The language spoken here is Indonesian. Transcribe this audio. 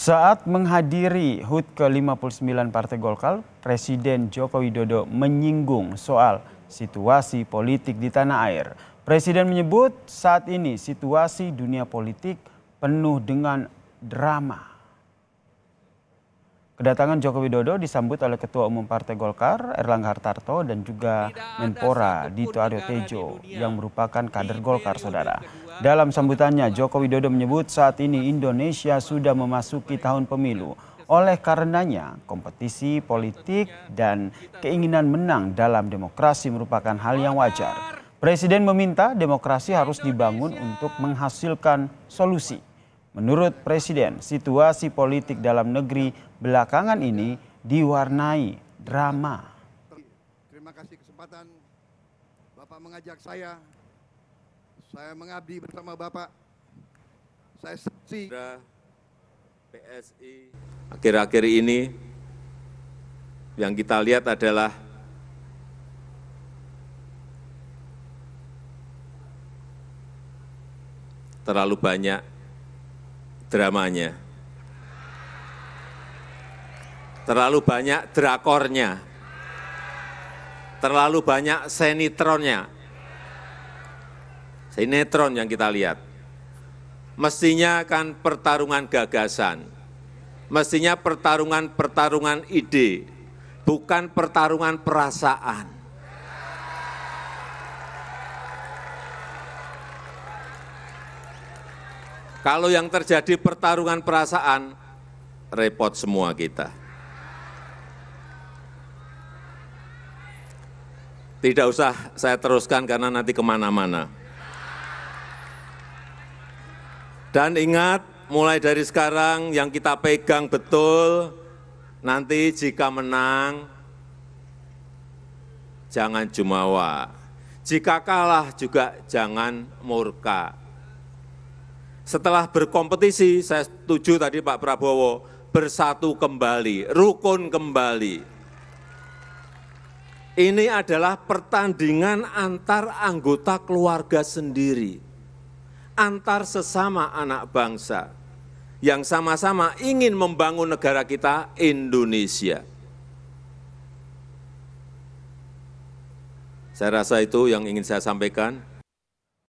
Saat menghadiri HUT ke-59 Partai Golkar, Presiden Joko Widodo menyinggung soal situasi politik di tanah air. Presiden menyebut saat ini situasi dunia politik penuh dengan drama. Kedatangan Joko Widodo disambut oleh Ketua Umum Partai Golkar Erlangga Hartarto dan juga Menpora Dito Aryo Tejo yang merupakan kader Golkar, saudara. Dalam sambutannya, Joko Widodo menyebut saat ini Indonesia sudah memasuki tahun pemilu. Oleh karenanya, kompetisi politik dan keinginan menang dalam demokrasi merupakan hal yang wajar. Presiden meminta demokrasi harus dibangun untuk menghasilkan solusi. Menurut Presiden, situasi politik dalam negeri belakangan ini diwarnai drama. Terima kasih kesempatan Bapak mengajak saya. Saya mengabdi bersama Bapak. Saya saksi. PSI akhir-akhir ini yang kita lihat adalah terlalu banyak dramanya. Terlalu banyak drakornya. Terlalu banyak senitronnya. Sinetron yang kita lihat. Mestinya kan pertarungan gagasan. Mestinya pertarungan-pertarungan ide. Bukan pertarungan perasaan Kalau yang terjadi pertarungan perasaan, repot semua kita. Tidak usah saya teruskan karena nanti kemana-mana. Dan ingat, mulai dari sekarang yang kita pegang betul, nanti jika menang, jangan jumawa. Jika kalah juga jangan murka. Setelah berkompetisi, saya setuju tadi Pak Prabowo, bersatu kembali, rukun kembali. Ini adalah pertandingan antar anggota keluarga sendiri, antar sesama anak bangsa yang sama-sama ingin membangun negara kita, Indonesia. Saya rasa itu yang ingin saya sampaikan.